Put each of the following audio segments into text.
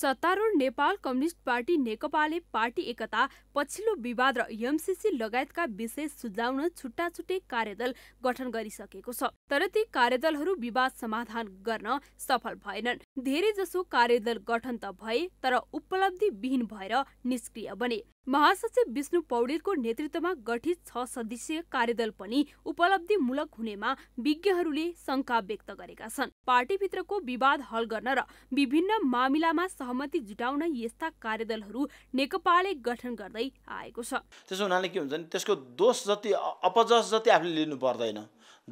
सत्तारूढ Nepal communist party नेकपाले party एकता पछिल्लो विवाद र एमसिसी लगायतका विषय सुझाउन छुट्टा छुट्टै कार्यदल गठन गरिसकेको छ तर ती कार्यदलहरू विवाद समाधान गर्न सफल भएनन् धेरै जसो कार्यदल गठन त भए तर उपलब्धि विहीन भएर निष्क्रिय बने महासचिव विष्णु पौडेलको नेतृत्वमा गठित छ सदस्यीय कार्यदल पनि उपलब्धिमूलक हुनेमा विज्ञहरूले शङ्का व्यक्त गरेका छन् पार्टीभित्रको विवाद हल गर्न र विभिन्न मामिलामा सहमति जुटाउन यस्ता कार्यदलहरू नेकपाले गठन गर्दै आएको छ त्यसो हुनाले के हुन्छ भने त्यसको दोष जति अपजस जति आफूले लिनु पर्दैन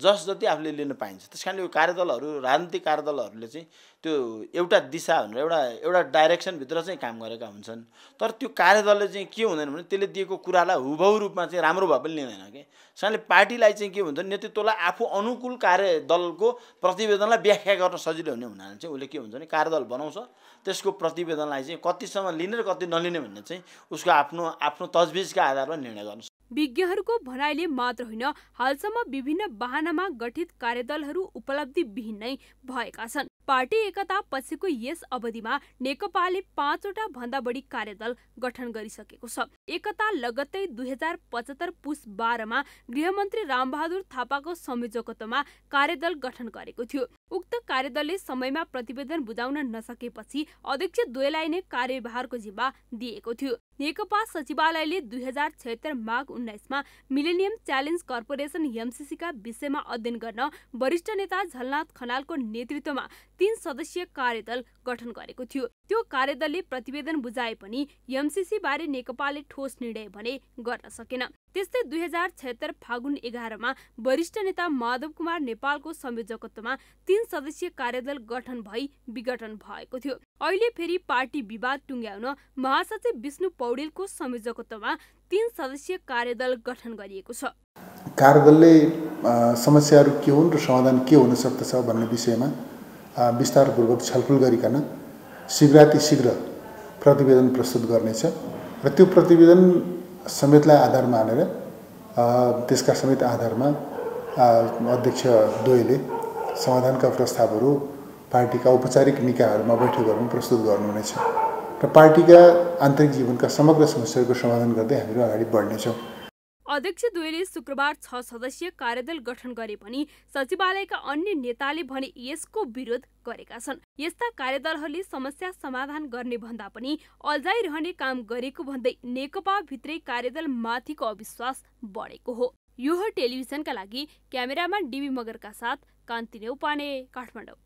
जस जति आफूले लिन पाइन्छ त्यस कारणले यो कार्यदलहरू राजनीतिक कार्यदलहरूले चाहिँ त्यो एउटा दिशा भनेर एउटा एउटा डाइरेक्सनभित्र चाहिँ काम गरेका हुन्छन् तर त्यो कार्यदलले चाहिँ के हुँदैन भने त्यसले दिएको कुरालाई हुबहु रूपमा चाहिँ राम्रो भए पनि लिँदैन कि त्यस कारणले पार्टीलाई चाहिँ के हुन्छ नेतृत्वलाई आफू अनुकूल कार्यदलको प्रतिवेदनलाई व्याख्या गर्न सजिलो हुने हुनाले चाहिँ उसले के हुन्छ भने कार्यदल बनाउँछ त्यसको उसको प्रतिवेदनलाई चाहिँ कतिसम्म लिने र कति नलिने भन्ने चाहिँ उसको आफ्नो आफ्नो तजबिजका आधारमा निर्णय गर्नु विज्ञहरूको भनाइले मात्र होइन हालसम्म विभिन्न वाहनामा गठित कार्यदलहरू उपलब्धिविहीन नै भएका छन् पार्टी एकता पछिको यस अवधिमा नेकपाले पाँचवटा भन्दा बढी कार्यदल गठन गरिसकेको छ एकता लगत्तै दुई हजार पचहत्तर पुस बाह्रमा गृहमन्त्री रामबहादुर थापाको संयोजकत्वमा कार्यदल गठन गरेको थियो उक्त कार्यदलले समयमा प्रतिवेदन बुझाउन नसकेपछि अध्यक्ष दुवैलाई नै कार्यभारको जिम्मा दिएको थियो नेकपा सचिवालयले दुई हजार छत्तर माघ उन्नाइसमा मिलेनियम च्यालेन्ज कर्पोरेसन एमसिसीका विषयमा अध्ययन गर्न वरिष्ठ नेता झलनाथ खनालको नेतृत्वमा तीन सदस्यीय कार्यदल गठन गरेको थियो त्यो कार्यदलले प्रतिवेदन बुझाए पनि बारे नेकपाले ठोस निर्णय भने गर्न सकेन त्यस्तै दुई हजार छत्तर फागुन एघारमा वरिष्ठ नेता माधव कुमार नेपालको संयोजकत्वमा तीन सदस्यीय कार्यदल गठन भई विघटन भएको थियो अहिले फेरि पार्टी विवाद टुङ्ग्याउन महासचिव विष्णु पौडेलको संयोजकत्वमा तीन सदस्यीय कार्यदल गठन गरिएको छ कार्यदलले समस्याहरू के हुन् र समाधान के हुन सक्दछ भन्ने विषयमा विस्तारपूर्वक छलफल गरिकन शीघ्र प्रतिवेदन प्रस्तुत गर्नेछ र त्यो प्रतिवेदन समेतलाई आधार मानेर त्यसका समेत आधारमा अध्यक्ष दोयले समाधानका प्रस्तावहरू पार्टीका औपचारिक निकायहरूमा बैठकहरूमा प्रस्तुत गर्नुहुनेछ र पार्टीका आन्तरिक जीवनका समग्र समस्याहरूको समाधान गर्दै हामीहरू अगाडि बढ्नेछौँ अध्यक्ष दुवैले शुक्रबार छ सदस्यीय कार्यदल गठन गरे पनि सचिवालयका अन्य नेताले भने यसको विरोध गरेका छन् यस्ता कार्यदलहरूले समस्या समाधान गर्ने भन्दा पनि अल्झाइरहने काम गरेको भन्दै नेकपा भित्रै कार्यदल माथिको अविश्वास बढेको हो यो टेलिभिजनका लागि क्यामेरामा डिबी मगरका साथ कान्ति नेउपाने काठमाडौँ